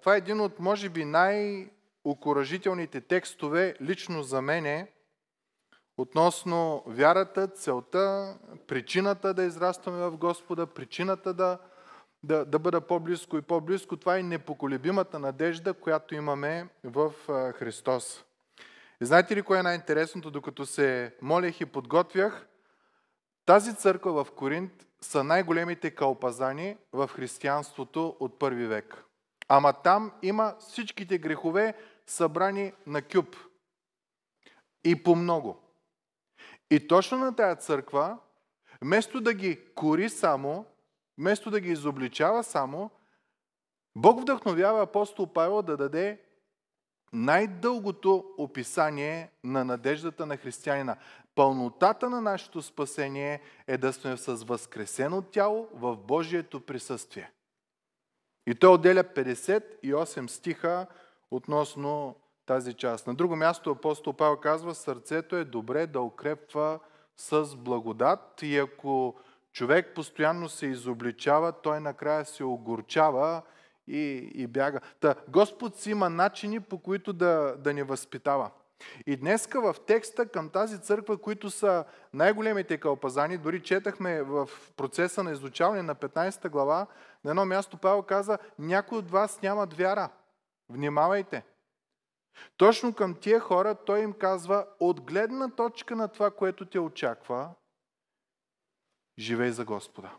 Това е един от, може би, най-окоръжителните текстове, лично за мене, относно вярата, целта, причината да израстваме в Господа, причината да, да, да бъда по-близко и по-близко. Това е непоколебимата надежда, която имаме в Христос. И знаете ли кое е най-интересното? Докато се молех и подготвях, тази църква в Коринт са най-големите калпазани в християнството от първи век. Ама там има всичките грехове събрани на кюб. И по много. И точно на тая църква, вместо да ги кори само, вместо да ги изобличава само, Бог вдъхновява апостол Павел да даде най-дългото описание на надеждата на християнина. Пълнотата на нашето спасение е да сме с възкресено тяло в Божието присъствие. И той отделя 58 стиха относно тази част. На друго място апостол Павел казва, сърцето е добре да укрепва с благодат и ако човек постоянно се изобличава, той накрая се огорчава и, и бяга. Та, Господ си има начини, по които да, да ни възпитава. И днеска в текста към тази църква, които са най-големите кълпазани, дори четахме в процеса на изучаване на 15 глава, на едно място Павел каза, някой от вас нямат вяра. Внимавайте. Точно към тия хора той им казва, от гледна точка на това, което те очаква, живей за Господа.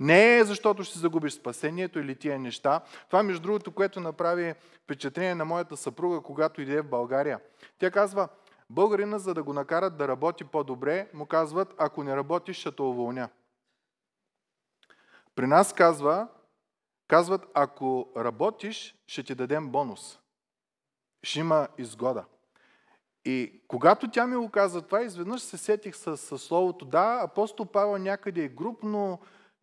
Не е защото ще загубиш спасението или тия неща. Това, между другото, което направи впечатление на моята съпруга, когато иде в България. Тя казва, българина, за да го накарат да работи по-добре, му казват, ако не работиш, ще те уволня. При нас казва, казват, ако работиш, ще ти дадем бонус. Ще има изгода. И когато тя ми го каза това, изведнъж се сетих с, с словото, да, апостол Павел някъде е групно. но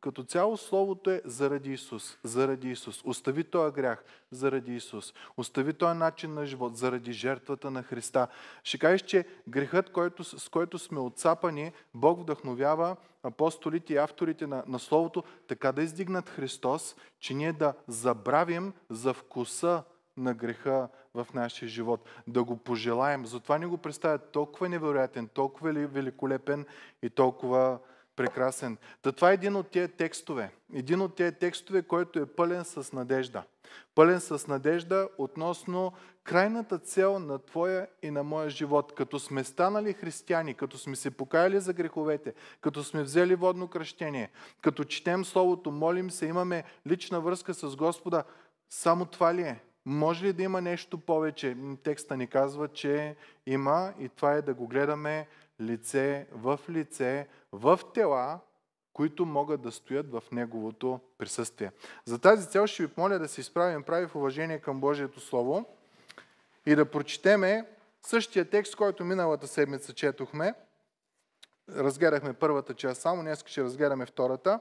като цяло словото е заради Исус, заради Исус. Остави този грях, заради Исус. Остави този начин на живот, заради жертвата на Христа. Ще кажеш, че грехът, който, с който сме отцапани, Бог вдъхновява апостолите и авторите на, на Словото така да издигнат Христос, че ние да забравим за вкуса на греха в нашия живот, да го пожелаем. Затова ни го представят толкова невероятен, толкова великолепен и толкова Прекрасен. Та това е един от тези текстове. Един от тези текстове, който е пълен с надежда. Пълен с надежда относно крайната цел на Твоя и на моя живот. Като сме станали християни, като сме се покаяли за греховете, като сме взели водно кръщение, като четем Словото, молим се, имаме лична връзка с Господа, само това ли е? Може ли да има нещо повече? Текста ни казва, че има и това е да го гледаме лице в лице, в тела, които могат да стоят в Неговото присъствие. За тази цел ще ви помоля да се изправим прави в уважение към Божието Слово и да прочетеме същия текст, който миналата седмица четохме. Разгледахме първата част само, днес ще разгледаме втората.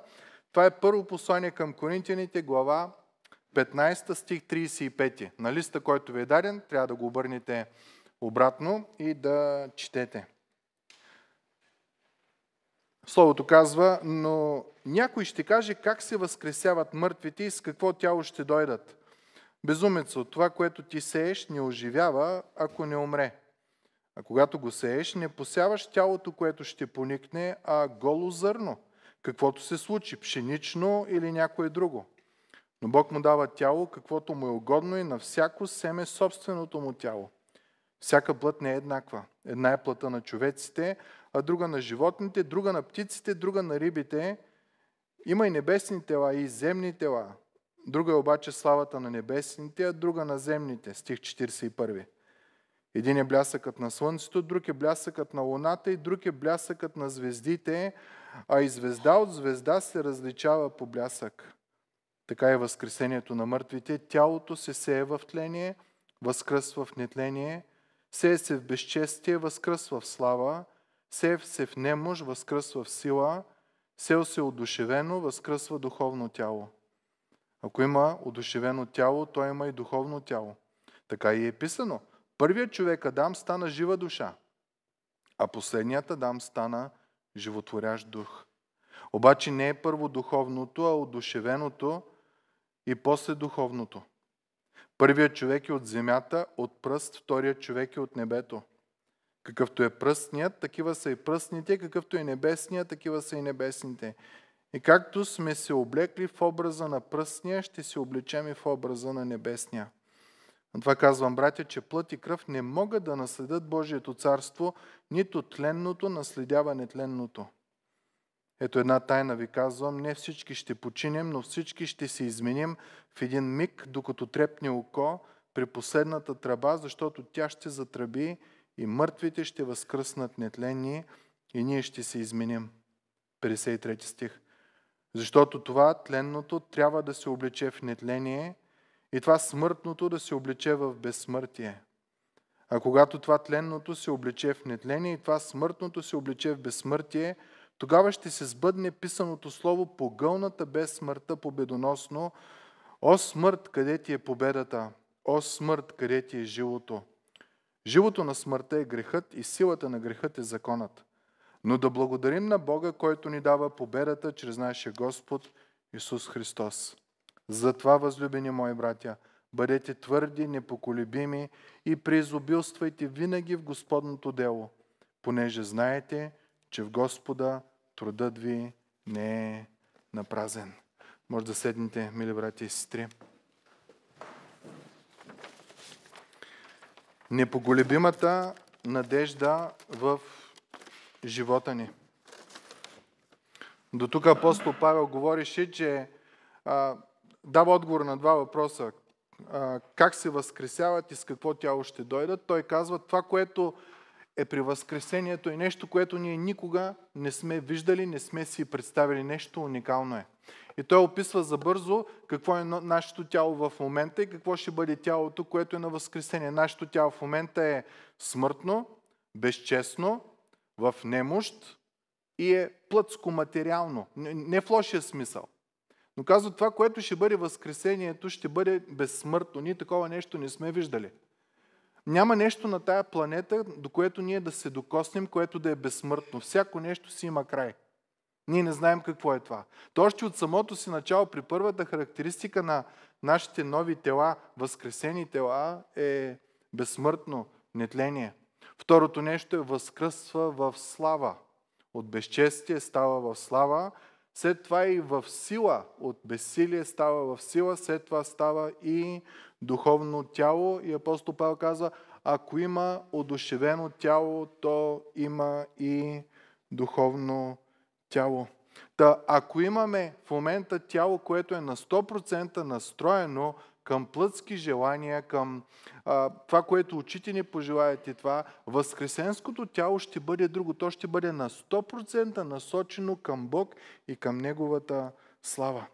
Това е първо послание към Коринтияните, глава 15 стих 35. На листа, който ви е даден, трябва да го обърнете обратно и да четете. Словото казва, но някой ще каже как се възкресяват мъртвите и с какво тяло ще дойдат. Безумецо, това, което ти сееш, не оживява, ако не умре. А когато го сееш, не посяваш тялото, което ще поникне, а голо зърно, каквото се случи, пшенично или някое друго. Но Бог му дава тяло, каквото му е угодно и на всяко семе собственото му тяло. Всяка плът не е еднаква. Една е плътта на човеците, а друга на животните, друга на птиците, друга на рибите. Има и небесни тела, и земни тела. Друга е обаче славата на небесните, а друга на земните. Стих 41. Един е блясъкът на слънцето, друг е блясъкът на луната и друг е блясъкът на звездите, а и звезда от звезда се различава по блясък. Така е възкресението на мъртвите. Тялото се сее в тление, възкръсва в нетление, сее се в безчестие, възкръсва в слава – Сев се в немощ, възкръсва в сила, сел се одушевено, възкръсва духовно тяло. Ако има одушевено тяло, то има и духовно тяло. Така и е писано. Първият човек Адам стана жива душа, а последният Адам стана животворящ дух. Обаче не е първо духовното, а одушевеното и после духовното. Първият човек е от земята, от пръст, вторият човек е от небето – Какъвто е пръстният, такива са и пръстните, какъвто е небесният, такива са и небесните. И както сме се облекли в образа на пръстния, ще се облечем и в образа на небесния. Това казвам, братя, че плът и кръв не могат да наследят Божието царство, нито тленното наследява нетленното. Ето една тайна ви казвам, не всички ще починем, но всички ще се изменим в един миг, докато трепне око при последната тръба, защото тя ще затръби и мъртвите ще възкръснат нетленни и ние ще се изменим. 53 стих. Защото това тленното трябва да се облече в нетление и това смъртното да се облече в безсмъртие. А когато това тленното се облече в нетление и това смъртното се облече в безсмъртие, тогава ще се сбъдне писаното слово погълната без смъртта победоносно. О смърт, къде ти е победата? О смърт, къде ти е живото? Живото на смъртта е грехът и силата на грехът е законът. Но да благодарим на Бога, който ни дава победата чрез нашия Господ Исус Христос. Затова, възлюбени мои братя, бъдете твърди, непоколебими и преизобилствайте винаги в Господното дело, понеже знаете, че в Господа трудът ви не е напразен. Може да седнете, мили брати и сестри. Непоголебимата надежда в живота ни. До тук апостол Павел говореше, че а, дава отговор на два въпроса. А, как се възкресяват и с какво тяло ще дойдат. Той казва, това, което е при Възкресението и е нещо, което ние никога не сме виждали, не сме си представили. Нещо уникално е. И той описва забързо какво е нашето тяло в момента и какво ще бъде тялото, което е на Възкресение. Нашето тяло в момента е смъртно, безчестно, в немощ и е плътско-материално. Не в лошия смисъл. Но казва, това, което ще бъде Възкресението, ще бъде безсмъртно. Ние такова нещо не сме виждали – няма нещо на тая планета, до което ние да се докоснем, което да е безсмъртно. Всяко нещо си има край. Ние не знаем какво е това. То още от самото си начало, при първата характеристика на нашите нови тела, възкресени тела, е безсмъртно нетление. Второто нещо е възкръсва в слава. От безчестие става в слава, след това и в сила, от безсилие става в сила, след това става и духовно тяло. И апостол Павел казва, ако има одушевено тяло, то има и духовно тяло. Та, ако имаме в момента тяло, което е на 100% настроено към плътски желания, към а, това, което очите ни пожелаят и е това, възкресенското тяло ще бъде друго. То ще бъде на 100% насочено към Бог и към Неговата слава.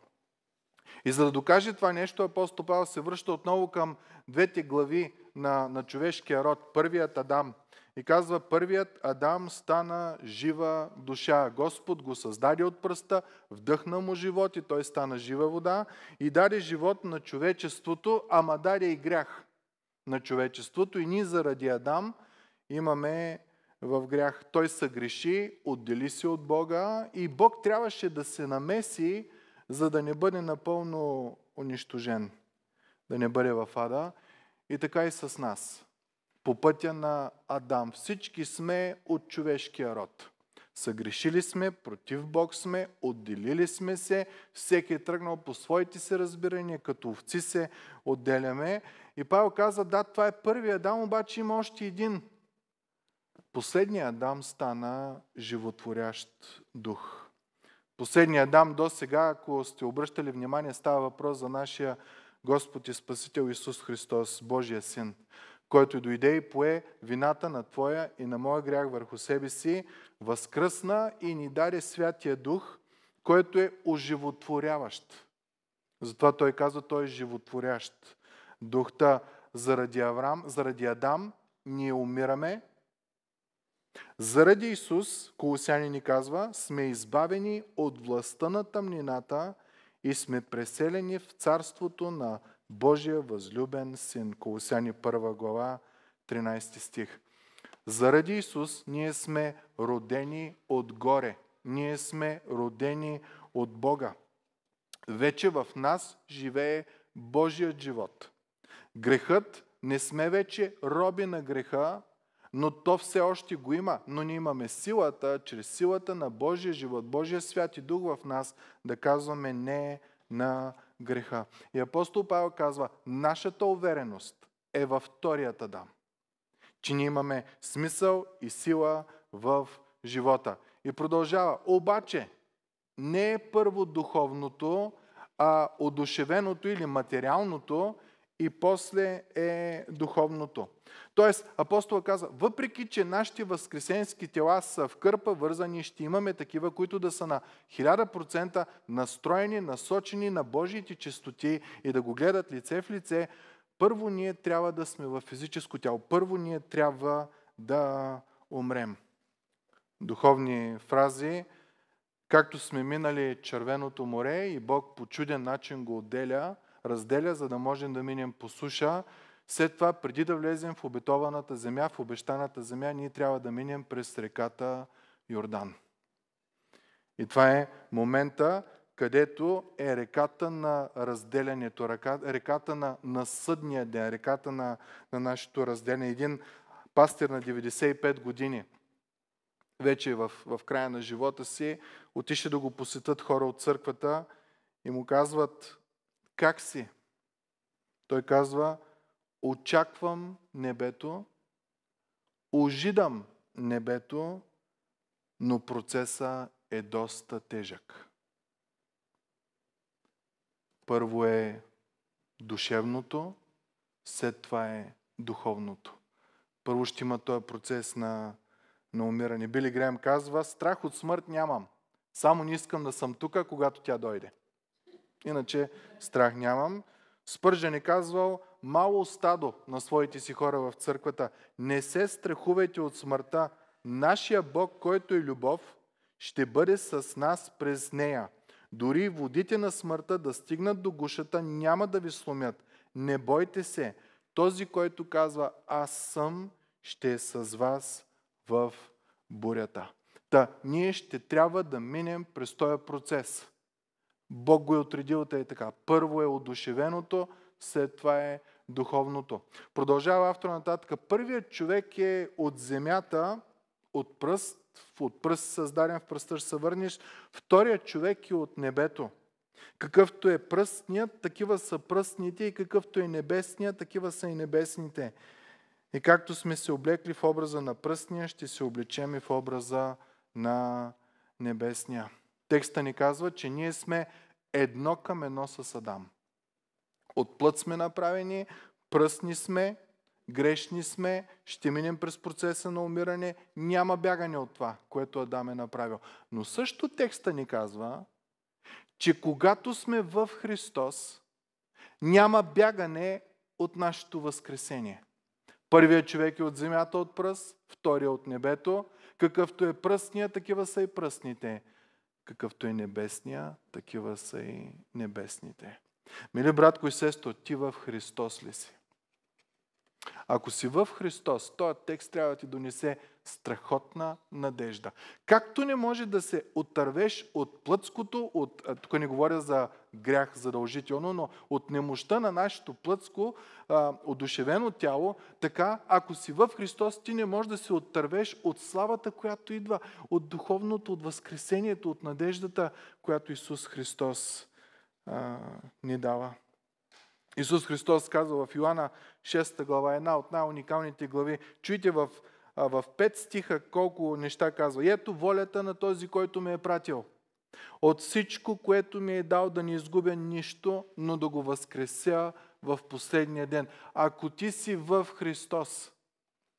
И за да докаже това нещо, апостол Павел се връща отново към двете глави на, на човешкия род. Първият Адам – и казва, първият Адам стана жива душа. Господ го създаде от пръста, вдъхна му живот и той стана жива вода и даде живот на човечеството, ама даде и грях на човечеството. И ние заради Адам имаме в грях. Той се греши, отдели се от Бога и Бог трябваше да се намеси, за да не бъде напълно унищожен, да не бъде в ада. И така и с нас по пътя на Адам. Всички сме от човешкия род. Съгрешили сме, против Бог сме, отделили сме се, всеки е тръгнал по своите си разбирания, като овци се отделяме. И Павел каза, да, това е първият Адам, обаче има още един. Последният Адам стана животворящ дух. Последният Адам до сега, ако сте обръщали внимание, става въпрос за нашия Господ и Спасител Исус Христос, Божия Син който дойде и пое вината на Твоя и на моя грях върху себе си, възкръсна и ни даде Святия Дух, който е оживотворяващ. Затова той казва, той е животворящ. Духта заради, Аврам, заради Адам ние умираме. Заради Исус, Колосяни ни казва, сме избавени от властта на тъмнината и сме преселени в царството на Божия възлюбен син. Колосяни 1 глава, 13 стих. Заради Исус ние сме родени отгоре. Ние сме родени от Бога. Вече в нас живее Божият живот. Грехът не сме вече роби на греха, но то все още го има. Но ние имаме силата, чрез силата на Божия живот, Божия свят и дух в нас, да казваме не на греха. И апостол Павел казва, нашата увереност е във вторият Адам. Че ние имаме смисъл и сила в живота. И продължава. Обаче, не е първо духовното, а одушевеното или материалното, и после е духовното. Тоест, апостол каза, въпреки, че нашите възкресенски тела са в кърпа вързани, ще имаме такива, които да са на 1000% настроени, насочени на Божиите чистоти и да го гледат лице в лице, първо ние трябва да сме в физическо тяло. Първо ние трябва да умрем. Духовни фрази, както сме минали Червеното море и Бог по чуден начин го отделя – разделя, за да можем да минем по суша. След това, преди да влезем в обетованата земя, в обещаната земя, ние трябва да минем през реката Йордан. И това е момента, където е реката на разделянето, реката на, насъдния ден, реката на, на нашето разделение. Един пастир на 95 години, вече е в, в края на живота си, отише да го посетят хора от църквата и му казват, как си? Той казва, очаквам небето, ожидам небето, но процеса е доста тежък. Първо е душевното, след това е духовното. Първо ще има този процес на, на умиране. Били Грем казва, страх от смърт нямам. Само не искам да съм тук, когато тя дойде. Иначе страх нямам. Спържен е казвал, мало стадо на своите си хора в църквата. Не се страхувайте от смъртта. Нашия Бог, който е любов, ще бъде с нас през нея. Дори водите на смъртта да стигнат до гушата, няма да ви сломят. Не бойте се. Този, който казва аз съм, ще е с вас в бурята. Та, ние ще трябва да минем през този процес. Бог го е отредил и така. Първо е одушевеното, след това е духовното. Продължава автора нататък. Първият човек е от земята, от пръст, от пръст създаден в пръстър се върнеш. Вторият човек е от небето. Какъвто е пръстният, такива са пръстните и какъвто е небесният, такива са и небесните. И както сме се облекли в образа на пръстния, ще се облечем и в образа на небесния. Текста ни казва, че ние сме едно към едно с Адам. От плът сме направени, пръсни сме, грешни сме, ще минем през процеса на умиране, няма бягане от това, което Адам е направил. Но също текста ни казва, че когато сме в Христос, няма бягане от нашето възкресение. Първият човек е от земята от пръст, втория от небето. Какъвто е пръстния, такива са и пръстните. Какъвто е небесния, такива са и небесните. Мили братко и сесто, ти в Христос ли си? Ако си в Христос, този текст трябва да ти донесе страхотна надежда. Както не може да се отървеш от плътското, от, тук не говоря за грях задължително, но от немощта на нашето плътско, одушевено тяло, така, ако си в Христос, ти не можеш да се отървеш от славата, която идва, от духовното, от възкресението, от надеждата, която Исус Христос а, ни дава. Исус Христос казва в Йоанна 6 глава, една от най-уникалните глави. Чуйте в, в 5 стиха колко неща казва. Ето волята на този, който ме е пратил. От всичко, което ми е дал да не изгубя нищо, но да го възкреся в последния ден. Ако ти си в Христос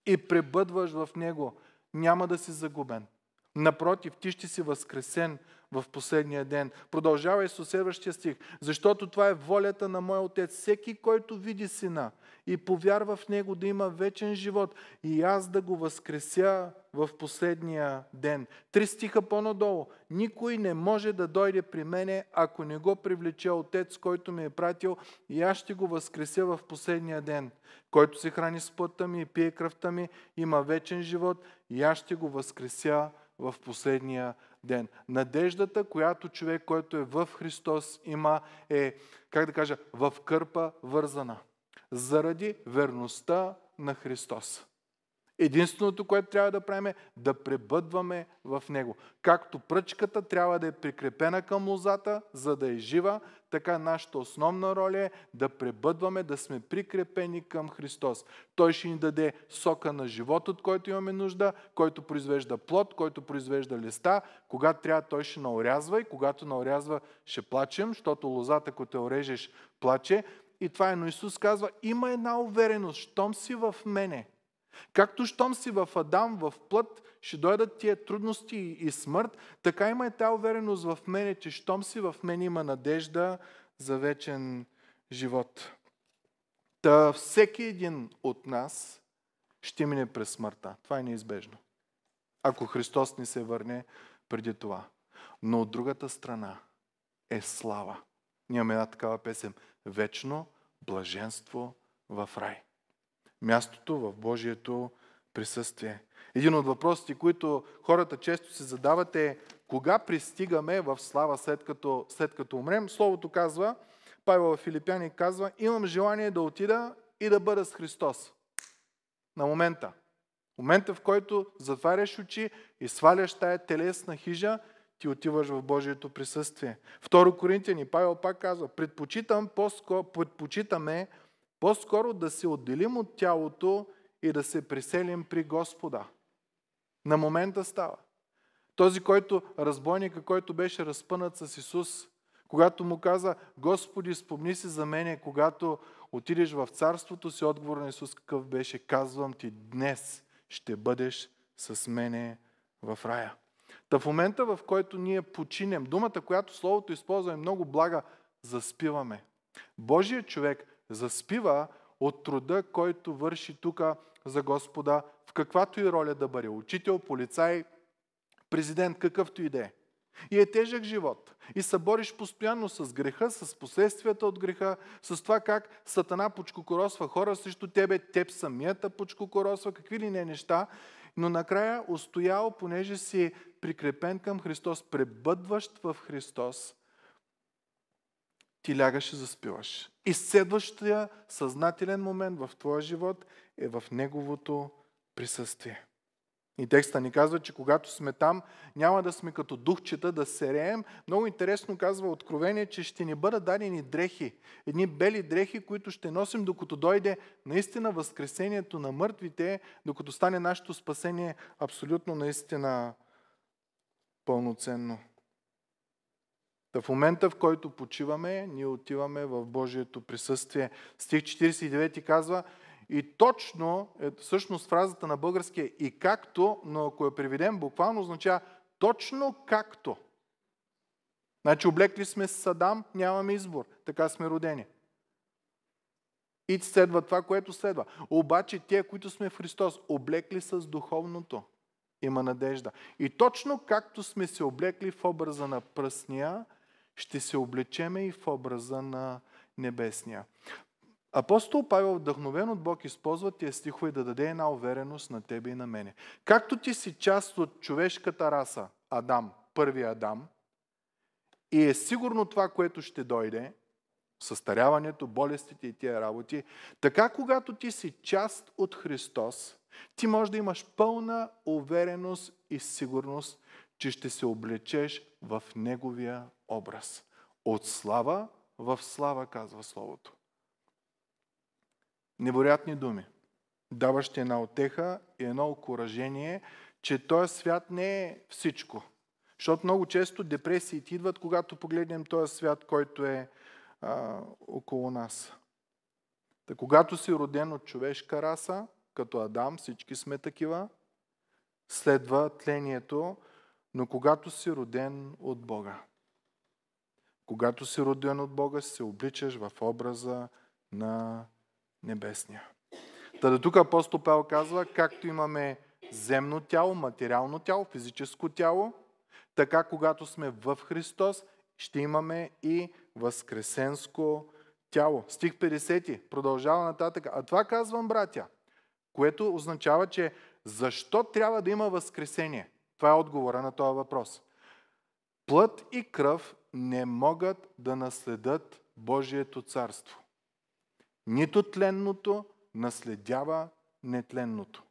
и пребъдваш в Него, няма да си загубен. Напротив, ти ще си възкресен в последния ден. Продължава и със следващия стих. Защото това е волята на моя отец. Всеки, който види сина и повярва в него да има вечен живот и аз да го възкреся в последния ден. Три стиха по-надолу. Никой не може да дойде при мене, ако не го привлече отец, който ме е пратил и аз ще го възкреся в последния ден. Който се храни с плътта ми и пие кръвта ми, има вечен живот и аз ще го възкреся в последния ден. Надеждата, която човек, който е в Христос, има е, как да кажа, в кърпа вързана. Заради верността на Христос. Единственото, което трябва да правим е да пребъдваме в него. Както пръчката трябва да е прикрепена към лозата, за да е жива, така нашата основна роля е да пребъдваме, да сме прикрепени към Христос. Той ще ни даде сока на живот, от който имаме нужда, който произвежда плод, който произвежда листа. Когато трябва, той ще наорязва и когато наорязва, ще плачем, защото лозата, като те орежеш, плаче. И това е, но Исус казва, има една увереност, щом си в мене – Както щом си в Адам, в плът, ще дойдат тия трудности и смърт, така има и тази увереност в мене, че щом си в мен има надежда за вечен живот. Та всеки един от нас ще мине през смъртта. Това е неизбежно. Ако Христос ни се върне преди това. Но от другата страна е слава. Ние имаме една такава песен. Вечно блаженство в рай мястото в Божието присъствие. Един от въпросите, които хората често се задават е кога пристигаме в слава след като, след като умрем. Словото казва, Павел в Филипяни казва, имам желание да отида и да бъда с Христос. На момента. В момента, в който затваряш очи и сваляш тая телесна хижа, ти отиваш в Божието присъствие. Второ Коринтияни, Павел пак казва, предпочитам по-скоро, предпочитаме по-скоро да се отделим от тялото и да се приселим при Господа. На момента става. Този, който, разбойника, който беше разпънат с Исус, когато му каза, Господи, спомни си за мене, когато отидеш в царството си, отговор на Исус какъв беше, казвам ти, днес ще бъдеш с мене в рая. Та в момента, в който ние починем, думата, която Словото използва е много блага, заспиваме. Божия човек заспива от труда, който върши тук за Господа, в каквато и роля да бъде. Учител, полицай, президент, какъвто и да е. И е тежък живот. И се бориш постоянно с греха, с последствията от греха, с това как Сатана почкокоросва хора срещу тебе, теб самията почкокоросва, какви ли не неща. Но накрая устоял, понеже си прикрепен към Христос, пребъдващ в Христос, ти лягаш и заспиваш. И следващия съзнателен момент в твоя живот е в неговото присъствие. И текста ни казва, че когато сме там, няма да сме като духчета да сереем. Много интересно казва Откровение, че ще ни бъдат дадени дрехи. Едни бели дрехи, които ще носим, докато дойде наистина възкресението на мъртвите, докато стане нашето спасение абсолютно наистина пълноценно. Та в момента, в който почиваме, ние отиваме в Божието присъствие. Стих 49 казва, и точно, е, всъщност фразата на българския е и както, но ако я приведем буквално означава точно както. Значи облекли сме с Садам, нямаме избор. Така сме родени. И следва това, което следва. Обаче те, които сме в Христос, облекли с духовното, има надежда. И точно както сме се облекли в образа на пръсния, ще се облечеме и в образа на небесния. Апостол Павел, вдъхновен от Бог, използва тия стихове да даде една увереност на тебе и на мене. Както ти си част от човешката раса, Адам, първи Адам, и е сигурно това, което ще дойде, състаряването, болестите и тия работи, така когато ти си част от Христос, ти можеш да имаш пълна увереност и сигурност, че ще се облечеш в Неговия образ. От слава в слава, казва Словото. Невероятни думи, даващи една отеха и едно окоръжение, че този свят не е всичко. Защото много често депресиите идват, когато погледнем този свят, който е а, около нас. Та, когато си роден от човешка раса, като Адам, всички сме такива, следва тлението, но когато си роден от Бога. Когато си роден от Бога, се обличаш в образа на небесния. Та да тук апостол Павел казва, както имаме земно тяло, материално тяло, физическо тяло, така когато сме в Христос, ще имаме и възкресенско тяло. Стих 50 продължава нататък. А това казвам, братя, което означава, че защо трябва да има възкресение? Това е отговора на този въпрос. Плът и кръв не могат да наследят Божието царство. Нито тленното наследява нетленното.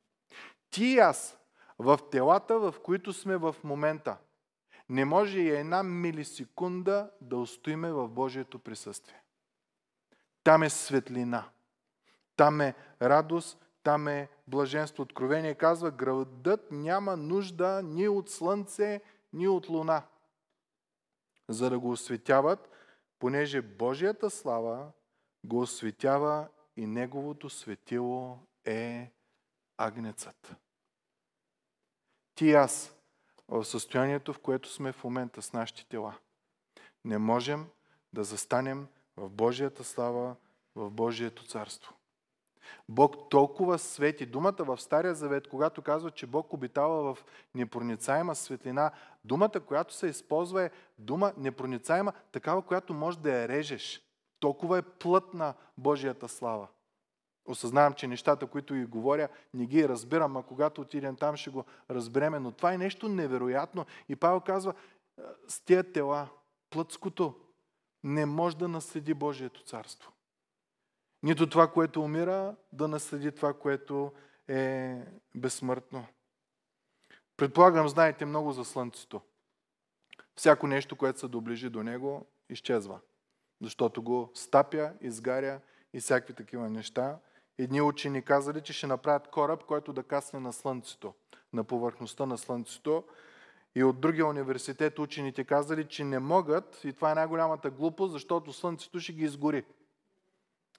Ти и аз в телата, в които сме в момента, не може и една милисекунда да устоиме в Божието присъствие. Там е светлина, там е радост, там е блаженство откровение казва, градът няма нужда ни от слънце, ни от луна, за да го осветяват, понеже Божията слава го осветява и неговото светило е агнецът. Ти и аз, в състоянието, в което сме в момента с нашите тела, не можем да застанем в Божията слава, в Божието царство. Бог толкова свети. Думата в Стария завет, когато казва, че Бог обитава в непроницаема светлина, думата, която се използва е дума непроницаема, такава, която може да я режеш. Толкова е плътна Божията слава. Осъзнавам, че нещата, които ги говоря, не ги разбирам, а когато отидем там ще го разбереме. Но това е нещо невероятно. И Павел казва, с тия тела, плътското, не може да наследи Божието царство. Нито това, което умира, да наследи това, което е безсмъртно. Предполагам, знаете много за Слънцето. Всяко нещо, което се доближи до него, изчезва. Защото го стапя, изгаря и всякакви такива неща. Едни учени казали, че ще направят кораб, който да касне на Слънцето, на повърхността на Слънцето. И от другия университет учените казали, че не могат, и това е най-голямата глупост, защото Слънцето ще ги изгори.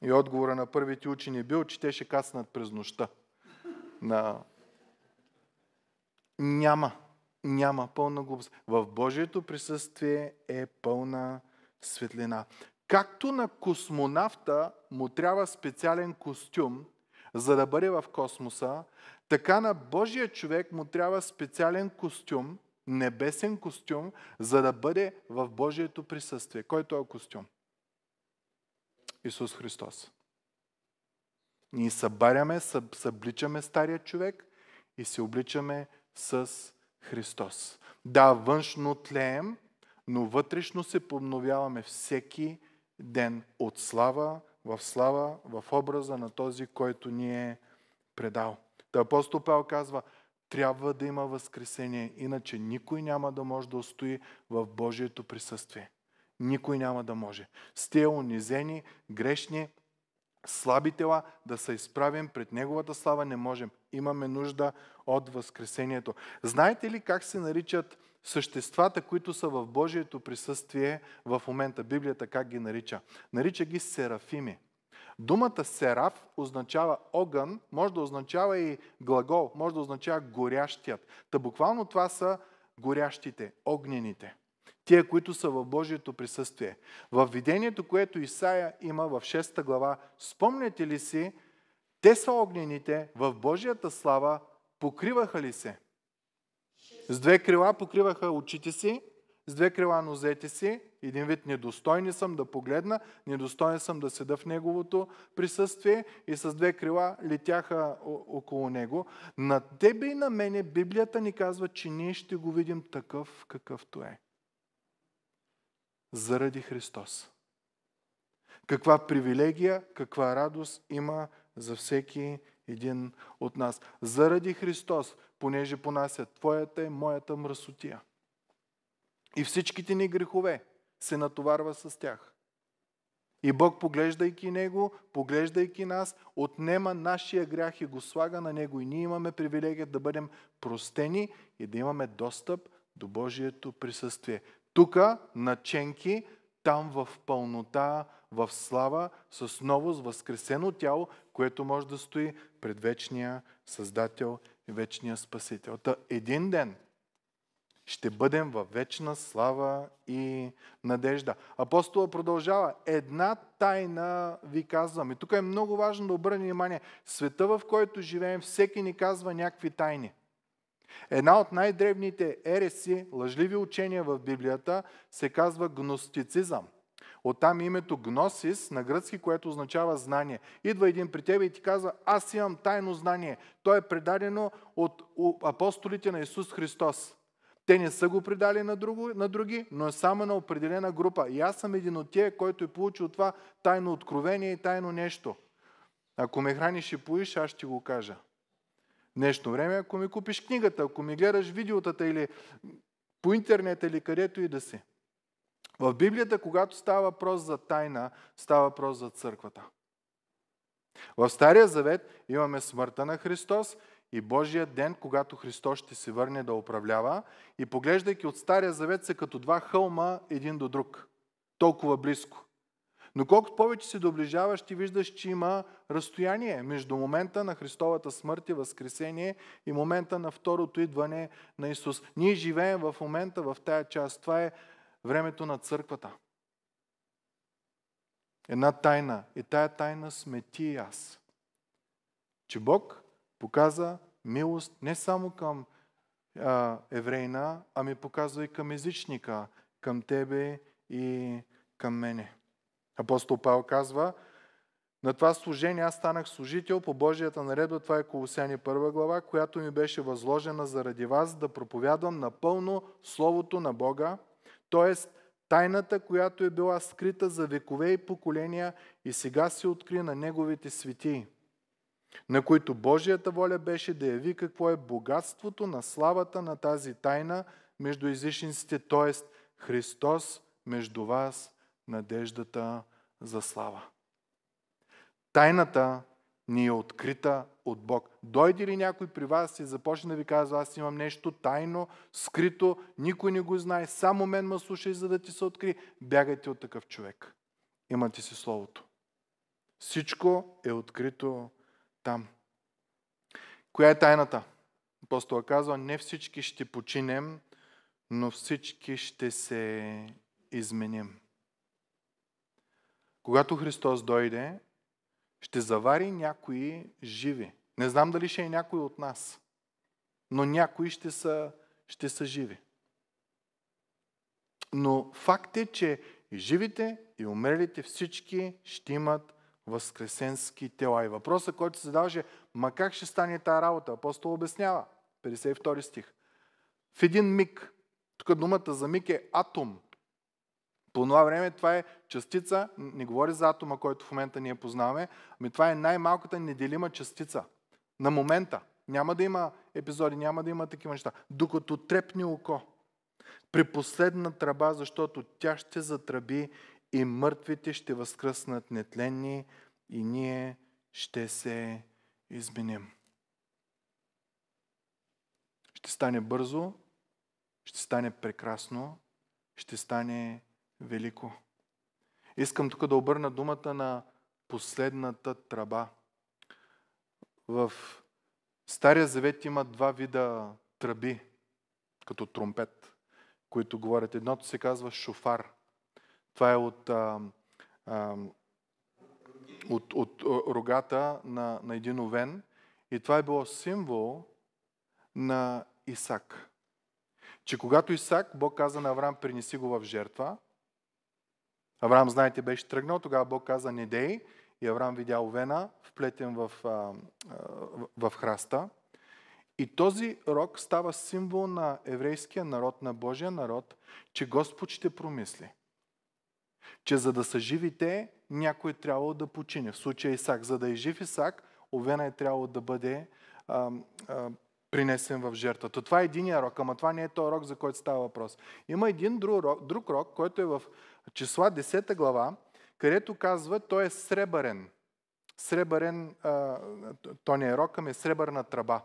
И отговора на първите учени е бил, че те ще каснат през нощта. На... Няма. Няма пълна глупост. В Божието присъствие е пълна светлина. Както на космонавта му трябва специален костюм, за да бъде в космоса, така на Божия човек му трябва специален костюм, небесен костюм, за да бъде в Божието присъствие. Кой е този костюм? Исус Христос. Ние събаряме, съб, събличаме стария човек и се обличаме с Христос. Да, външно тлеем, но вътрешно се подновяваме всеки ден от слава в слава, в образа на този, който ни е предал. Та апостол Павел казва, трябва да има възкресение, иначе никой няма да може да устои в Божието присъствие никой няма да може. С тези унизени, грешни, слаби тела да се изправим пред Неговата слава не можем. Имаме нужда от Възкресението. Знаете ли как се наричат съществата, които са в Божието присъствие в момента? Библията как ги нарича? Нарича ги серафими. Думата сераф означава огън, може да означава и глагол, може да означава горящият. Та буквално това са горящите, огнените тия, които са в Божието присъствие. В видението, което Исаия има в 6 глава, спомняте ли си, те са огнените в Божията слава, покриваха ли се? С две крила покриваха очите си, с две крила нозете си, един вид недостойни съм да погледна, недостоен съм да седа в неговото присъствие и с две крила летяха около него. На тебе и на мене Библията ни казва, че ние ще го видим такъв какъвто е заради Христос. Каква привилегия, каква радост има за всеки един от нас. Заради Христос, понеже понася Твоята и моята мръсотия. И всичките ни грехове се натоварва с тях. И Бог, поглеждайки Него, поглеждайки нас, отнема нашия грях и го слага на Него. И ние имаме привилегия да бъдем простени и да имаме достъп до Божието присъствие. Тук наченки, там в пълнота, в слава, с ново, с възкресено тяло, което може да стои пред вечния Създател и вечния Спасител. Та един ден ще бъдем във вечна слава и надежда. Апостола продължава. Една тайна ви казвам. И тук е много важно да обърнем внимание. Света, в който живеем, всеки ни казва някакви тайни – Една от най-древните ереси, лъжливи учения в Библията, се казва гностицизъм. Оттам името гносис на гръцки, което означава знание. Идва един при тебе и ти казва, аз имам тайно знание. То е предадено от апостолите на Исус Христос. Те не са го предали на, друго, на други, но е само на определена група. И аз съм един от тия, който е получил това тайно откровение и тайно нещо. Ако ме храниш и поиш, аз ще го кажа днешно време, ако ми купиш книгата, ако ми гледаш видеотата или по интернет или където и да си. В Библията, когато става въпрос за тайна, става въпрос за църквата. В Стария Завет имаме смъртта на Христос и Божия ден, когато Христос ще се върне да управлява. И поглеждайки от Стария Завет са като два хълма един до друг. Толкова близко. Но колкото повече се доближаваш, ти виждаш, че има разстояние между момента на Христовата смърт и възкресение и момента на второто идване на Исус. Ние живеем в момента в тая част. Това е времето на църквата. Една тайна. И тая тайна сме ти и аз. Че Бог показа милост не само към а, еврейна, ами показва и към езичника, към тебе и към мене. Апостол Павел казва, на това служение аз станах служител по Божията наредба, това е Колосяни първа глава, която ми беше възложена заради вас да проповядвам напълно Словото на Бога, т.е. тайната, която е била скрита за векове и поколения и сега се откри на Неговите свети, на които Божията воля беше да яви какво е богатството на славата на тази тайна между езичниците, т.е. Христос между вас – надеждата за слава. Тайната ни е открита от Бог. Дойде ли някой при вас и започне да ви казва, аз имам нещо тайно, скрито, никой не го знае, само мен ме слушай, за да ти се откри, бягайте от такъв човек. Имате си Словото. Всичко е открито там. Коя е тайната? Апостола е казва, не всички ще починем, но всички ще се изменим когато Христос дойде, ще завари някои живи. Не знам дали ще е някой от нас, но някои ще са, ще са живи. Но факт е, че и живите, и умрелите всички ще имат възкресенски тела. И въпросът, който се задаваше, ма как ще стане тази работа? Апостол обяснява, 52 стих. В един миг, тук думата за миг е атом, по това време това е частица, не говори за атома, който в момента ние познаваме, ами това е най-малката неделима частица на момента. Няма да има епизоди, няма да има такива неща. Докато трепни око при последна тръба, защото тя ще затръби и мъртвите ще възкръснат нетленни и ние ще се изменим. Ще стане бързо, ще стане прекрасно, ще стане велико. Искам тук да обърна думата на последната тръба. В Стария завет има два вида тръби, като тромпет, които говорят. Едното се казва шофар. Това е от, а, а, от, от рогата на, на един овен. И това е било символ на Исак. Че когато Исак, Бог каза на Авраам, принеси го в жертва, Авраам, знаете, беше тръгнал, тогава Бог каза не дей и Авраам видя овена, вплетен в, а, в храста. И този рок става символ на еврейския народ, на Божия народ, че Господ ще промисли. Че за да са живи те, някой е трябвало да почине. В случая Исак. За да е жив Исак, овена е трябвало да бъде а, а, принесен в жертвата. Това е единия рок, ама това не е този рок, за който става въпрос. Има един друг рок, друг рок който е в числа 10 глава, където казва, той е сребърен. Сребърен, то не е рок, ами е сребърна тръба.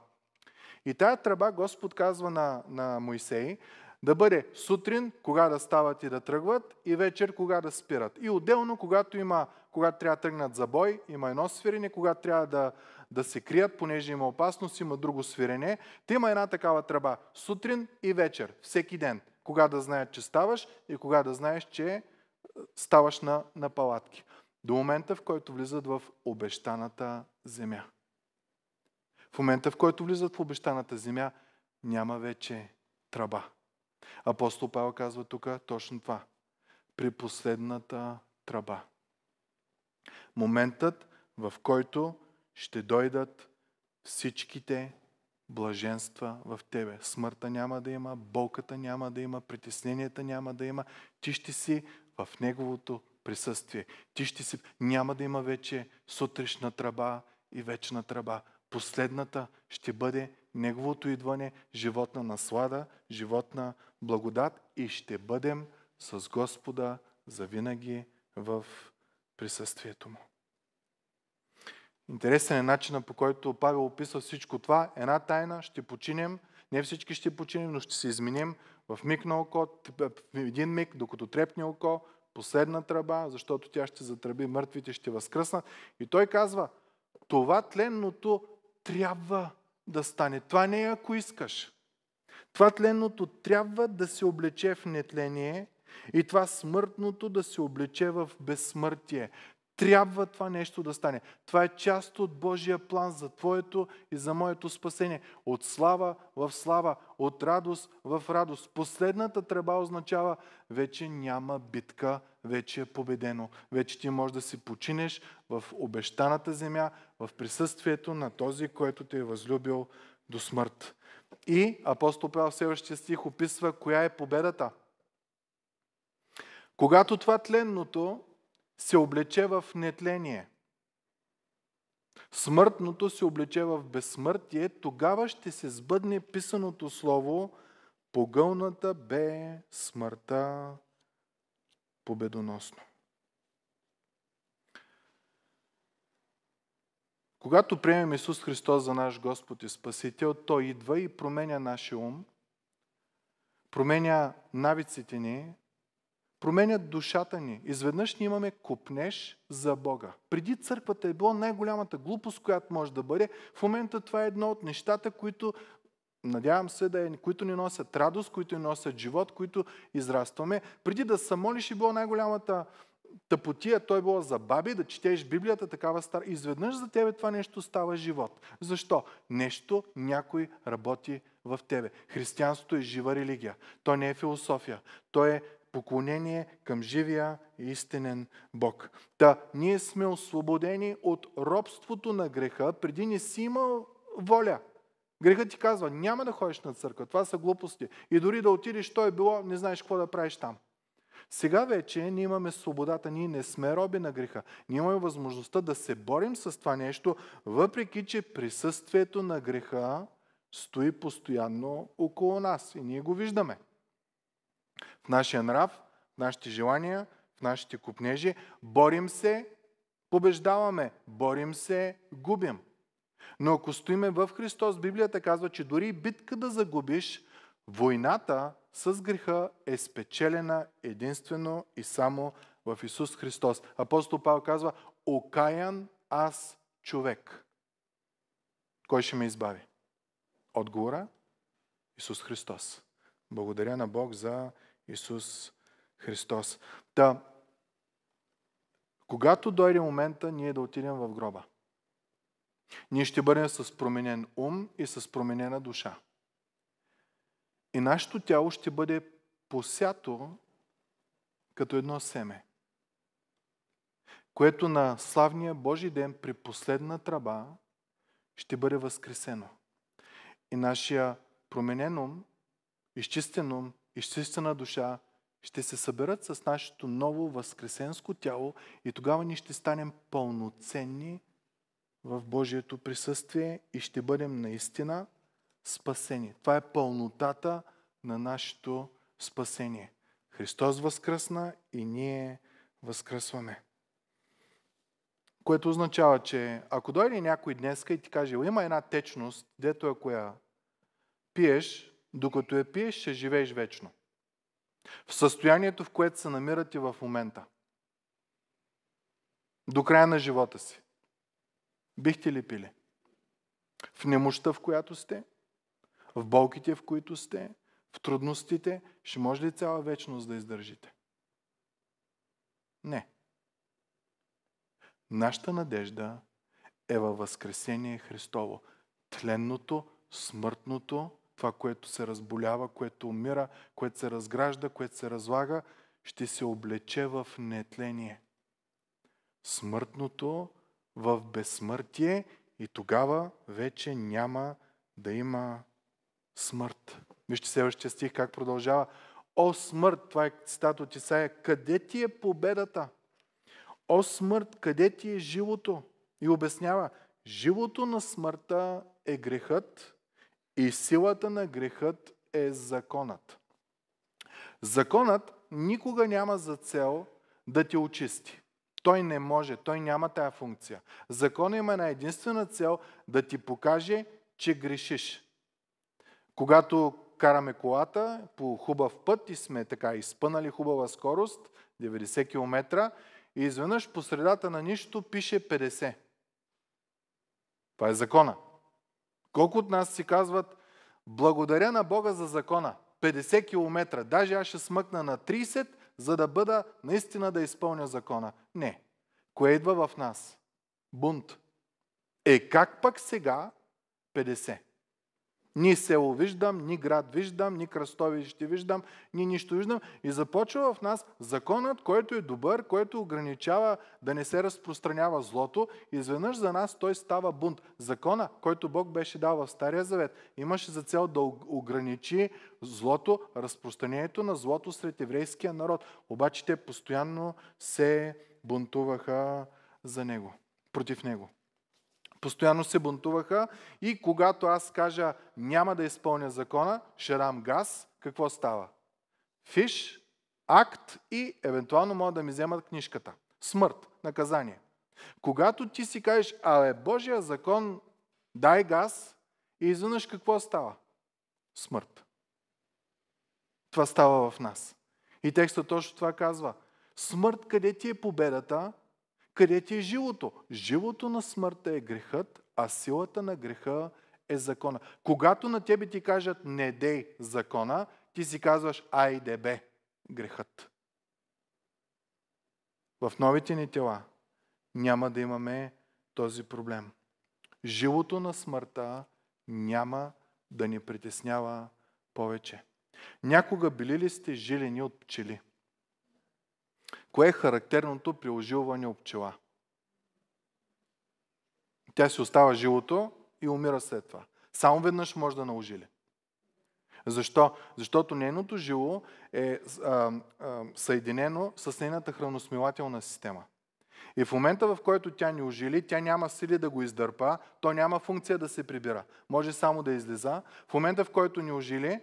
И тая тръба Господ казва на, на Моисей да бъде сутрин, кога да стават и да тръгват, и вечер, кога да спират. И отделно, когато, има, когато трябва да тръгнат за бой, има едно свирене, когато трябва да, да се крият, понеже има опасност, има друго свирене. Те има една такава тръба сутрин и вечер, всеки ден. Кога да знаят, че ставаш и кога да знаеш, че е, ставаш на, на палатки. До момента, в който влизат в обещаната земя. В момента, в който влизат в обещаната земя, няма вече тръба. Апостол Павел казва тук точно това. При последната тръба. Моментът, в който ще дойдат всичките блаженства в тебе. Смъртта няма да има, болката няма да има, притесненията няма да има. Ти ще си в Неговото присъствие. Ти ще си... Няма да има вече сутрешна тръба и вечна тръба. Последната ще бъде Неговото идване, живот на наслада, живот на благодат и ще бъдем с Господа завинаги в присъствието Му. Интересен е начинът по който Павел описва всичко това. Една тайна, ще починем, не всички ще починем, но ще се изменим в миг на око, в един миг, докато трепне око, последна тръба, защото тя ще затръби, мъртвите ще възкръснат. И той казва, това тленното трябва да стане. Това не е ако искаш. Това тленното трябва да се облече в нетление и това смъртното да се облече в безсмъртие. Трябва това нещо да стане. Това е част от Божия план за твоето и за моето спасение. От слава в слава, от радост в радост. Последната треба означава, вече няма битка, вече е победено. Вече ти можеш да си починеш в обещаната земя, в присъствието на този, който те е възлюбил до смърт. И апостол Павел в следващия стих описва коя е победата. Когато това тленното се облече в нетление. Смъртното се облече в безсмъртие, тогава ще се сбъдне писаното слово Погълната бе смъртта победоносно. Когато приемем Исус Христос за наш Господ и Спасител, Той идва и променя нашия ум, променя навиците ни, променят душата ни. Изведнъж ние имаме купнеш за Бога. Преди църквата е било най-голямата глупост, която може да бъде. В момента това е едно от нещата, които Надявам се да е, които ни носят радост, които ни носят живот, които израстваме. Преди да се молиш и е било най-голямата тъпотия, той е било за баби, да четеш Библията, такава стара. Изведнъж за тебе това нещо става живот. Защо? Нещо някой работи в тебе. Християнството е жива религия. То не е философия. То е поклонение към живия и истинен Бог. Та ние сме освободени от робството на греха, преди не си имал воля. Грехът ти казва, няма да ходиш на църква, това са глупости. И дори да отидеш, то е било, не знаеш какво да правиш там. Сега вече ние имаме свободата, ние не сме роби на греха. Ние имаме възможността да се борим с това нещо, въпреки че присъствието на греха стои постоянно около нас и ние го виждаме в нашия нрав, в нашите желания, в нашите купнежи. Борим се, побеждаваме. Борим се, губим. Но ако стоиме в Христос, Библията казва, че дори битка да загубиш, войната с греха е спечелена единствено и само в Исус Христос. Апостол Павел казва, окаян аз човек. Кой ще ме избави? Отговора? Исус Христос. Благодаря на Бог за Исус Христос. Та, когато дойде момента ние да отидем в гроба, ние ще бъдем с променен ум и с променена душа. И нашето тяло ще бъде посято като едно семе, което на славния Божий ден при последна тръба ще бъде възкресено. И нашия променен ум, изчистен ум изчистена душа, ще се съберат с нашето ново възкресенско тяло и тогава ние ще станем пълноценни в Божието присъствие и ще бъдем наистина спасени. Това е пълнотата на нашето спасение. Христос възкръсна и ние възкръсваме. Което означава, че ако дойде някой днес и ти каже, има една течност, дето ако я пиеш, докато я пиеш, ще живееш вечно. В състоянието, в което се намирате в момента. До края на живота си. Бихте ли пили? В немощта, в която сте, в болките, в които сте, в трудностите, ще може ли цяла вечност да издържите? Не. Нашата надежда е във Възкресение Христово. Тленното, смъртното това, което се разболява, което умира, което се разгражда, което се разлага, ще се облече в нетление. Смъртното в безсмъртие и тогава вече няма да има смърт. Вижте следващия стих как продължава. О смърт, това е цитат от Исаия, къде ти е победата? О смърт, къде ти е живото? И обяснява, живото на смъртта е грехът, и силата на грехът е законът. Законът никога няма за цел да те очисти. Той не може, той няма тая функция. Закон има една единствена цел да ти покаже, че грешиш. Когато караме колата по хубав път и сме така изпънали хубава скорост, 90 км, и изведнъж по средата на нищо пише 50. Това е закона. Колко от нас си казват, благодаря на Бога за закона, 50 км, даже аз ще смъкна на 30, за да бъда наистина да изпълня закона. Не. Кое идва в нас? Бунт. Е как пък сега 50? Ни село виждам, ни град виждам, ни кръстовище виждам, ни нищо виждам. И започва в нас законът, който е добър, който ограничава да не се разпространява злото. Изведнъж за нас той става бунт. Закона, който Бог беше дал в Стария Завет, имаше за цел да ограничи злото, разпространението на злото сред еврейския народ. Обаче те постоянно се бунтуваха за него, против него. Постоянно се бунтуваха и когато аз кажа няма да изпълня закона, ще рам газ, какво става? Фиш, акт и евентуално могат да ми вземат книжката. Смърт, наказание. Когато ти си кажеш, абе, Божия закон, дай газ, и изведнъж какво става? Смърт. Това става в нас. И текстът точно това казва. Смърт, къде ти е победата, къде ти е живото? Живото на смъртта е грехът, а силата на греха е закона. Когато на тебе ти кажат не дей закона, ти си казваш айде бе, грехът. В новите ни тела няма да имаме този проблем. Живото на смъртта няма да ни притеснява повече. Някога били ли сте жилени от пчели? Кое е характерното при ожилване от пчела? Тя си остава живото и умира след това. Само веднъж може да наложили. Защо? Защото нейното жило е а, а, съединено с нейната храносмилателна система. И в момента, в който тя ни ожили, тя няма сили да го издърпа, то няма функция да се прибира. Може само да излиза. В момента, в който ни ожили,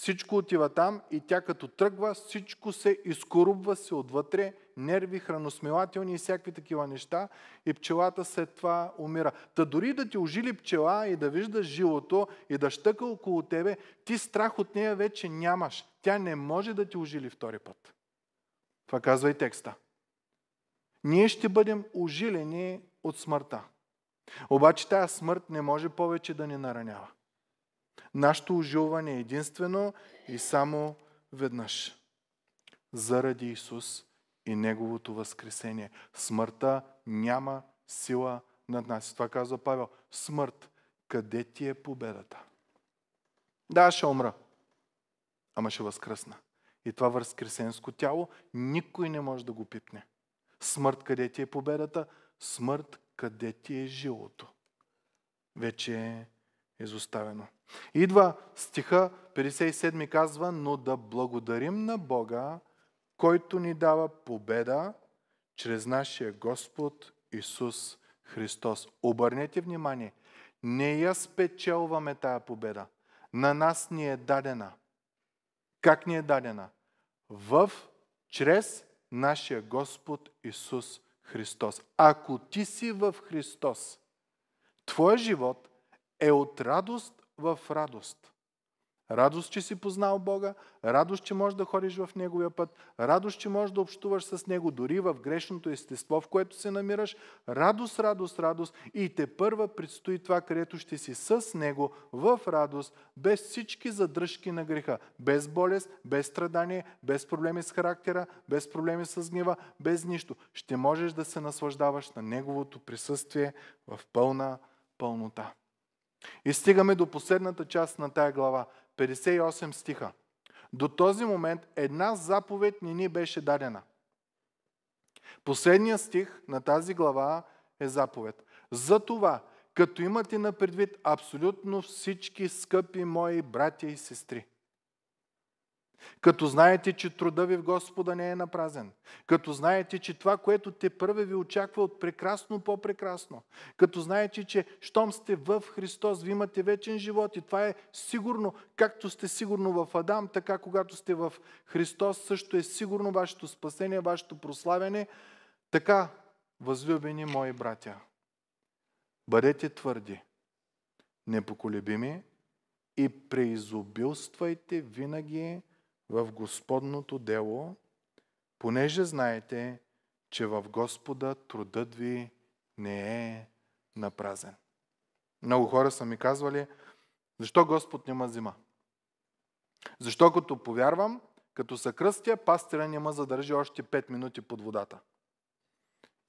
всичко отива там и тя като тръгва, всичко се изкорубва се отвътре, нерви, храносмилателни и всякакви такива неща и пчелата след това умира. Та дори да ти ожили пчела и да виждаш живото и да щъка около тебе, ти страх от нея вече нямаш. Тя не може да ти ожили втори път. Това казва и текста. Ние ще бъдем ожилени от смъртта. Обаче тая смърт не може повече да ни наранява. Нашето ожилване е единствено и само веднъж. Заради Исус и Неговото възкресение. Смъртта няма сила над нас. Това казва Павел. Смърт, къде ти е победата? Да, ще умра. Ама ще възкръсна. И това възкресенско тяло никой не може да го пипне. Смърт, къде ти е победата? Смърт, къде ти е жилото? Вече е изоставено. Идва стиха 57 казва, но да благодарим на Бога, който ни дава победа чрез нашия Господ Исус Христос. Обърнете внимание, не я спечелваме тая победа. На нас ни е дадена. Как ни е дадена? В, чрез нашия Господ Исус Христос. Ако ти си в Христос, твоя живот е от радост в радост. Радост, че си познал Бога, радост, че можеш да ходиш в Неговия път, радост, че можеш да общуваш с Него дори в грешното естество, в което се намираш. Радост, радост, радост и те първа предстои това, където ще си с Него в радост, без всички задръжки на греха, без болест, без страдание, без проблеми с характера, без проблеми с гнева, без нищо. Ще можеш да се наслаждаваш на Неговото присъствие в пълна пълнота. И стигаме до последната част на тая глава, 58 стиха. До този момент една заповед не ни беше дадена. Последният стих на тази глава е заповед. Затова, като имате на предвид абсолютно всички скъпи мои братя и сестри – като знаете, че труда ви в Господа не е напразен. Като знаете, че това, което те първе ви очаква от прекрасно по-прекрасно. Като знаете, че щом сте в Христос, ви имате вечен живот и това е сигурно, както сте сигурно в Адам, така когато сте в Христос, също е сигурно вашето спасение, вашето прославяне. Така, възлюбени мои братя, бъдете твърди, непоколебими и преизобилствайте винаги в Господното дело, понеже знаете, че в Господа трудът ви не е напразен. Много хора са ми казвали, защо Господ няма зима? Защо като повярвам, като са кръстя, пастира няма задържи още 5 минути под водата.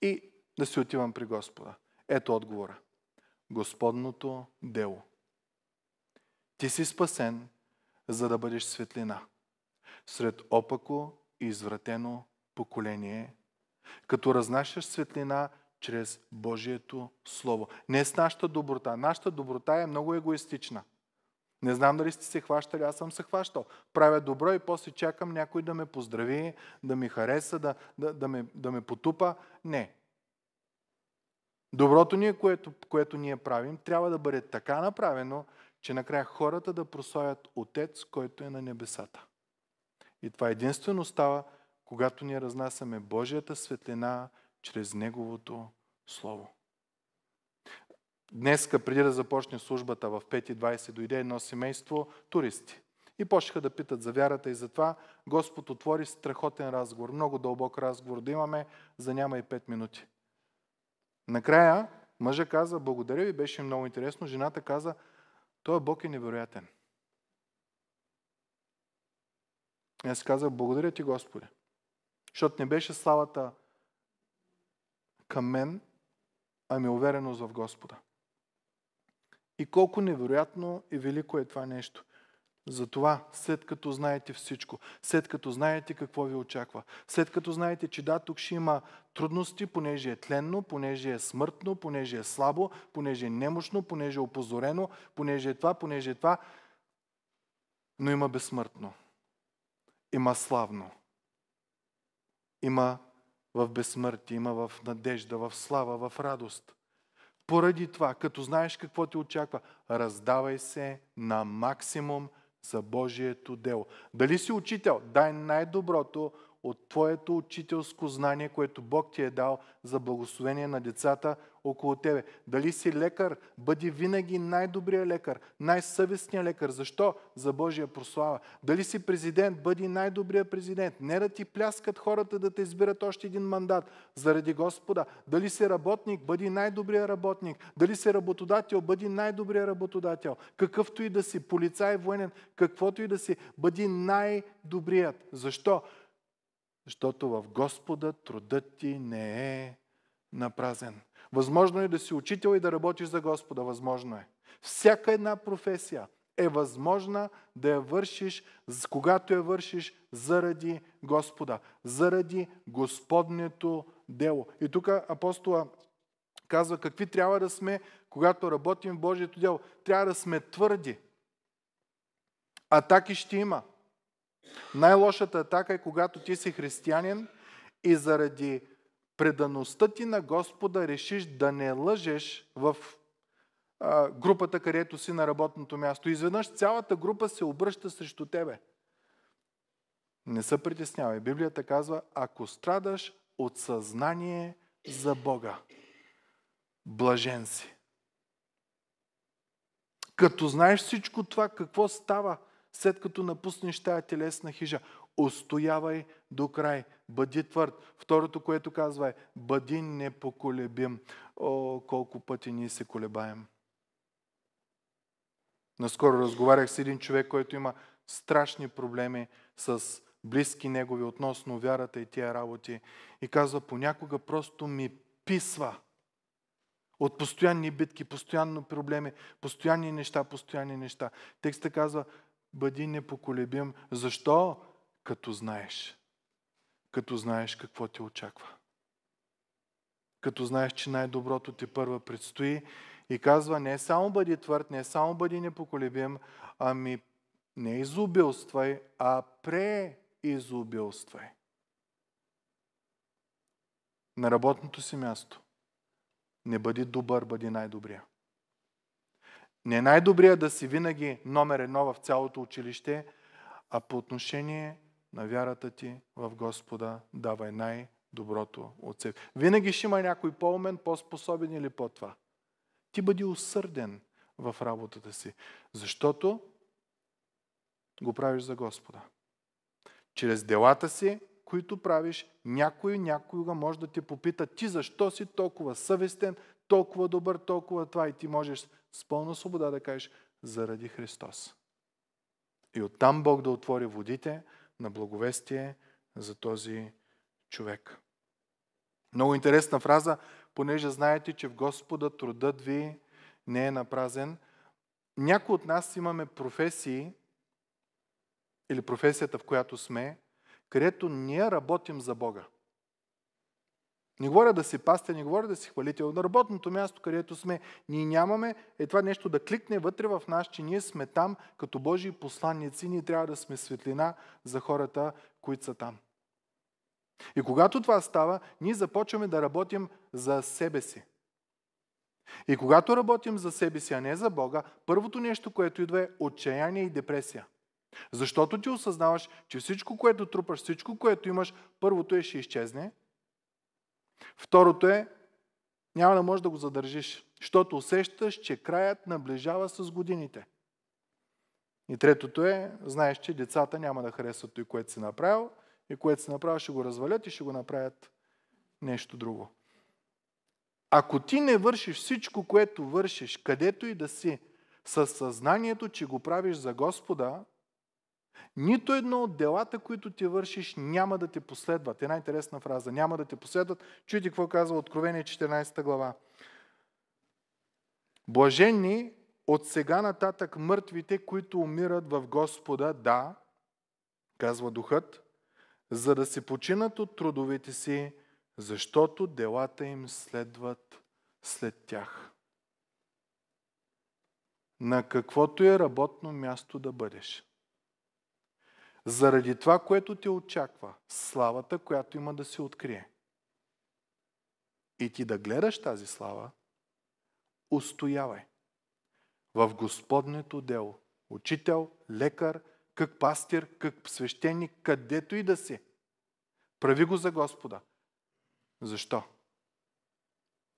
И да си отивам при Господа. Ето отговора. Господното дело. Ти си спасен, за да бъдеш светлина сред опако и извратено поколение, като разнашаш светлина чрез Божието Слово. Не с нашата доброта. Нашата доброта е много егоистична. Не знам дали сте се хващали, аз съм се хващал. Правя добро и после чакам някой да ме поздрави, да ми хареса, да, да, да, ме, да ме потупа. Не. Доброто ние, което, което ние правим, трябва да бъде така направено, че накрая хората да прославят Отец, който е на небесата. И това единствено става, когато ние разнасяме Божията светлина чрез Неговото Слово. Днеска, преди да започне службата в 5.20, дойде едно семейство туристи. И почнаха да питат за вярата и за това Господ отвори страхотен разговор, много дълбок разговор да имаме за няма и 5 минути. Накрая мъжа каза, благодаря ви, беше много интересно. Жената каза, той Бог е невероятен. И аз казах, благодаря ти, Господи. Защото не беше славата към мен, ами увереност в Господа. И колко невероятно и велико е това нещо. Затова, след като знаете всичко, след като знаете какво ви очаква, след като знаете, че да, тук ще има трудности, понеже е тленно, понеже е смъртно, понеже е слабо, понеже е немощно, понеже е опозорено, понеже е това, понеже е това, но има безсмъртно. Има славно. Има в безсмъртие, има в надежда, в слава, в радост. Поради това, като знаеш какво те очаква, раздавай се на максимум за Божието дело. Дали си учител, дай най-доброто от твоето учителско знание, което Бог ти е дал за благословение на децата около тебе. Дали си лекар, бъди винаги най-добрия лекар, най-съвестният лекар. Защо? За Божия прослава. Дали си президент, бъди най-добрия президент. Не да ти пляскат хората да те избират още един мандат заради Господа. Дали си работник, бъди най-добрия работник. Дали си работодател, бъди най-добрия работодател. Какъвто и да си, полицай, военен, каквото и да си, бъди най-добрият. Защо? Защото в Господа трудът ти не е напразен. Възможно е да си учител и да работиш за Господа. Възможно е. Всяка една професия е възможна да я вършиш, когато я вършиш заради Господа, заради Господнето дело. И тук апостола казва какви трябва да сме, когато работим в Божието дело. Трябва да сме твърди. Атаки ще има. Най-лошата атака е когато ти си християнин и заради предаността ти на Господа решиш да не лъжеш в а, групата, където си на работното място. Изведнъж цялата група се обръща срещу тебе. Не се притеснявай. Библията казва, ако страдаш от съзнание за Бога, блажен си. Като знаеш всичко това, какво става – след като напуснеш тая телесна хижа. Устоявай до край. Бъди твърд. Второто, което казва е, бъди непоколебим. О, колко пъти ние се колебаем. Наскоро разговарях с един човек, който има страшни проблеми с близки негови относно вярата и тия работи. И казва, понякога просто ми писва от постоянни битки, постоянно проблеми, постоянни неща, постоянни неща. Текстът казва, бъди непоколебим. Защо? Като знаеш. Като знаеш какво те очаква. Като знаеш, че най-доброто ти първа предстои и казва не само бъди твърд, не само бъди непоколебим, ами не изобилствай, а преизобилствай. На работното си място не бъди добър, бъди най-добрия. Не е най-добрия да си винаги номер едно в цялото училище, а по отношение на вярата ти в Господа давай най-доброто от себе. Винаги ще има някой по-умен, по-способен или по-това. Ти бъди усърден в работата си, защото го правиш за Господа. Чрез делата си, които правиш, някой някога може да те попита ти защо си толкова съвестен, толкова добър, толкова това и ти можеш с пълна свобода да кажеш заради Христос. И оттам Бог да отвори водите на благовестие за този човек. Много интересна фраза, понеже знаете, че в Господа трудът ви не е напразен. Някои от нас имаме професии или професията, в която сме, където ние работим за Бога. Не говоря да се пасте, не говоря да се хвалите. На работното място, където сме, ние нямаме е това нещо да кликне вътре в нас, че ние сме там като Божии посланници. Ние трябва да сме светлина за хората, които са там. И когато това става, ние започваме да работим за себе си. И когато работим за себе си, а не за Бога, първото нещо, което идва е отчаяние и депресия. Защото ти осъзнаваш, че всичко, което трупаш, всичко, което имаш, първото е ще изчезне – Второто е, няма да можеш да го задържиш, защото усещаш, че краят наближава с годините. И третото е, знаеш, че децата няма да харесват и което си направил, и което си направил ще го развалят и ще го направят нещо друго. Ако ти не вършиш всичко, което вършиш, където и да си, със съзнанието, че го правиш за Господа, нито едно от делата, които ти вършиш, няма да те последват. Една интересна фраза. Няма да те последват. Чуйте какво казва Откровение 14 глава. Блаженни от сега нататък мъртвите, които умират в Господа, да, казва Духът, за да се починат от трудовете си, защото делата им следват след тях. На каквото е работно място да бъдеш – заради това, което те очаква, славата, която има да се открие. И ти да гледаш тази слава, устоявай. В Господнето дело. Учител, лекар, как пастир, как свещеник, където и да си. Прави го за Господа. Защо?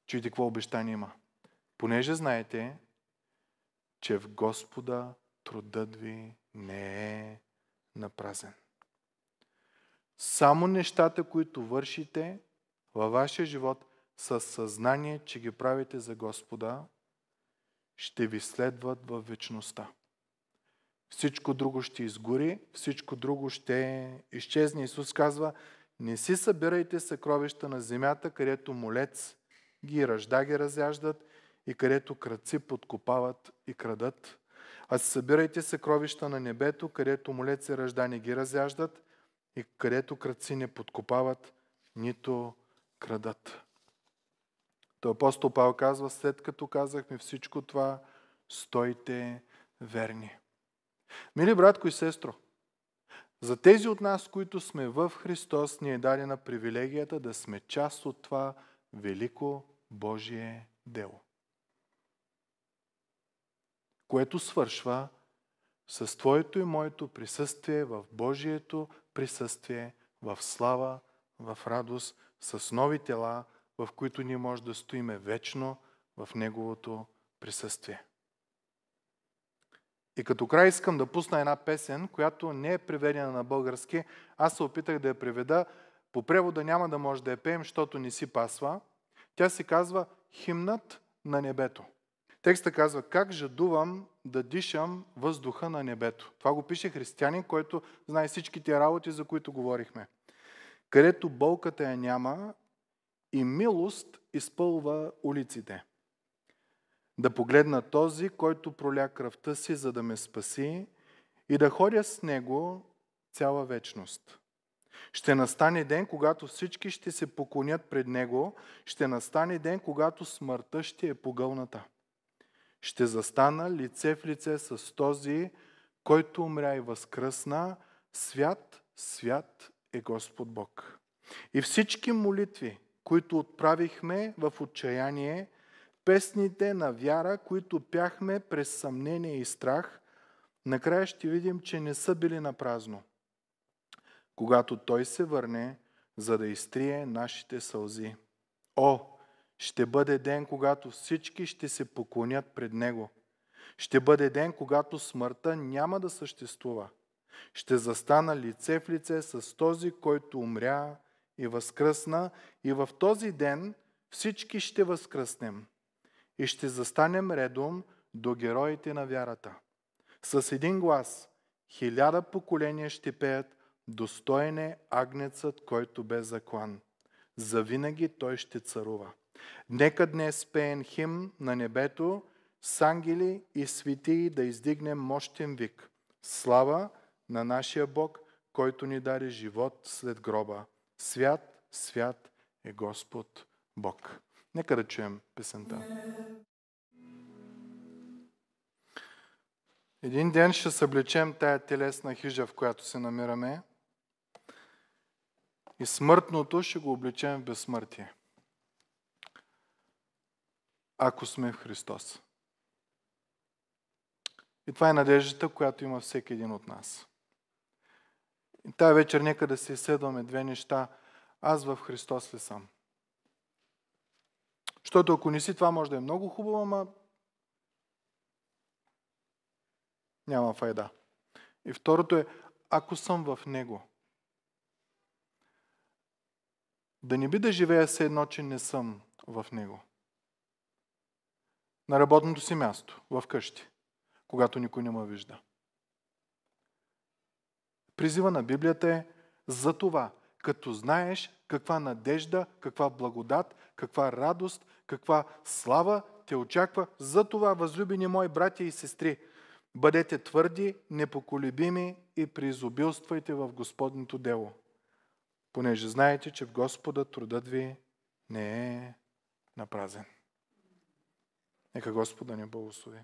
Чуйте какво обещание има. Понеже знаете, че в Господа трудът ви не е на празен. Само нещата, които вършите във вашия живот с съзнание, че ги правите за Господа, ще ви следват в вечността. Всичко друго ще изгори, всичко друго ще изчезне. Исус казва, не си събирайте съкровища на земята, където молец ги ръжда ги разяждат и където кръци подкопават и крадат. А събирайте съкровища на небето, където молец и ръжда не ги разяждат и където кръци не подкопават, нито крадат. То апостол Павел казва, след като казахме всичко това, стойте верни. Мили братко и сестро, за тези от нас, които сме в Христос, ни е дадена привилегията да сме част от това велико Божие дело което свършва с Твоето и моето присъствие в Божието присъствие, в слава, в радост, с нови тела, в които ние може да стоиме вечно в Неговото присъствие. И като край искам да пусна една песен, която не е преведена на български. Аз се опитах да я преведа. По превода няма да може да я пеем, защото не си пасва. Тя се казва Химнат на небето. Текста казва, как жадувам да дишам въздуха на небето. Това го пише християнин, който знае всичките работи, за които говорихме. Където болката я няма и милост изпълва улиците. Да погледна този, който проля кръвта си, за да ме спаси и да ходя с него цяла вечност. Ще настане ден, когато всички ще се поклонят пред него, ще настане ден, когато смъртта ще е погълната. Ще застана лице в лице с този, който умря и възкръсна, свят, свят е Господ Бог. И всички молитви, които отправихме в отчаяние, песните на вяра, които пяхме през съмнение и страх, накрая ще видим, че не са били на празно. Когато Той се върне, за да изтрие нашите сълзи. О, ще бъде ден, когато всички ще се поклонят пред Него. Ще бъде ден, когато смъртта няма да съществува. Ще застана лице в лице с този, който умря и възкръсна. И в този ден всички ще възкръснем. И ще застанем редом до героите на вярата. С един глас хиляда поколения ще пеят достойне агнецът, който бе заклан. Завинаги той ще царува. Нека днес пеем хим на небето с ангели и светии да издигнем мощен вик. Слава на нашия Бог, който ни даде живот след гроба. Свят, свят е Господ Бог. Нека да чуем песента. Един ден ще съблечем тая телесна хижа, в която се намираме и смъртното ще го обличем в безсмъртие ако сме в Христос. И това е надеждата, която има всеки един от нас. И тая вечер нека да се изследваме две неща. Аз в Христос ли съм? Защото ако не си, това може да е много хубаво, ама няма файда. И второто е, ако съм в Него. Да не би да живея все едно, че не съм в Него на работното си място, в къщи, когато никой не ме вижда. Призива на Библията е за това, като знаеш каква надежда, каква благодат, каква радост, каква слава те очаква. За това, възлюбени мои братя и сестри, бъдете твърди, непоколебими и преизобилствайте в Господното дело, понеже знаете, че в Господа трудът ви не е напразен. Нека Господа ни благослови.